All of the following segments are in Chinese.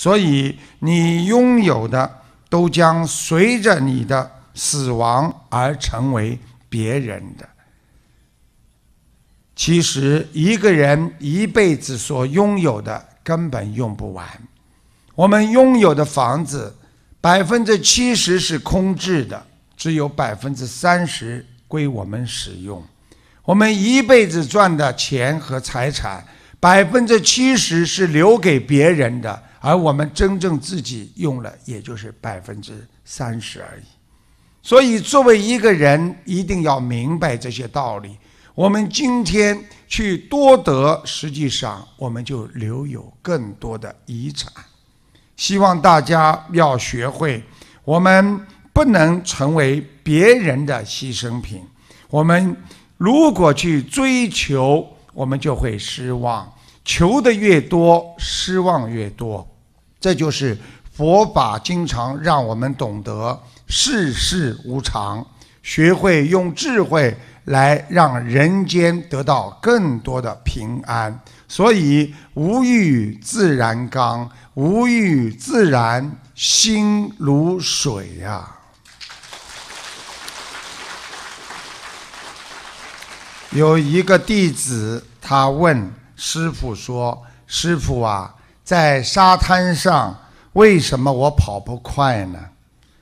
所以，你拥有的都将随着你的死亡而成为别人的。其实，一个人一辈子所拥有的根本用不完。我们拥有的房子，百分之七十是空置的，只有百分之三十归我们使用。我们一辈子赚的钱和财产，百分之七十是留给别人的。而我们真正自己用了，也就是百分之三十而已。所以，作为一个人，一定要明白这些道理。我们今天去多得，实际上我们就留有更多的遗产。希望大家要学会，我们不能成为别人的牺牲品。我们如果去追求，我们就会失望，求的越多，失望越多。这就是佛法经常让我们懂得世事无常，学会用智慧来让人间得到更多的平安。所以无欲自然刚，无欲自然心如水呀。有一个弟子，他问师傅说：“师傅啊。”在沙滩上，为什么我跑不快呢？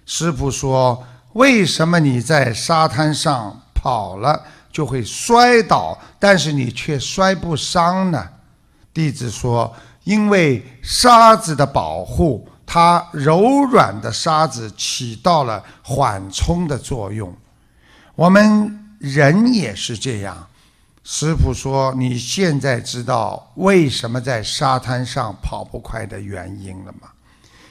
师傅说：“为什么你在沙滩上跑了就会摔倒，但是你却摔不伤呢？”弟子说：“因为沙子的保护，它柔软的沙子起到了缓冲的作用。我们人也是这样。”师傅说：“你现在知道为什么在沙滩上跑不快的原因了吗？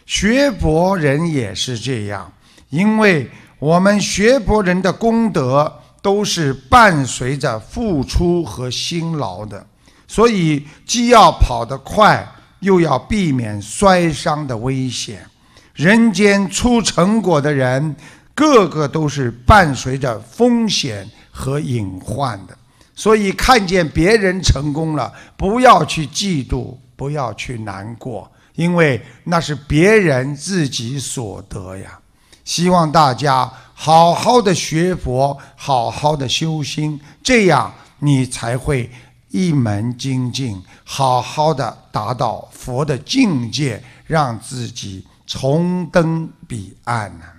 学佛人也是这样，因为我们学佛人的功德都是伴随着付出和辛劳的，所以既要跑得快，又要避免摔伤的危险。人间出成果的人，个个都是伴随着风险和隐患的。”所以看见别人成功了，不要去嫉妒，不要去难过，因为那是别人自己所得呀。希望大家好好的学佛，好好的修心，这样你才会一门精进，好好的达到佛的境界，让自己重登彼岸。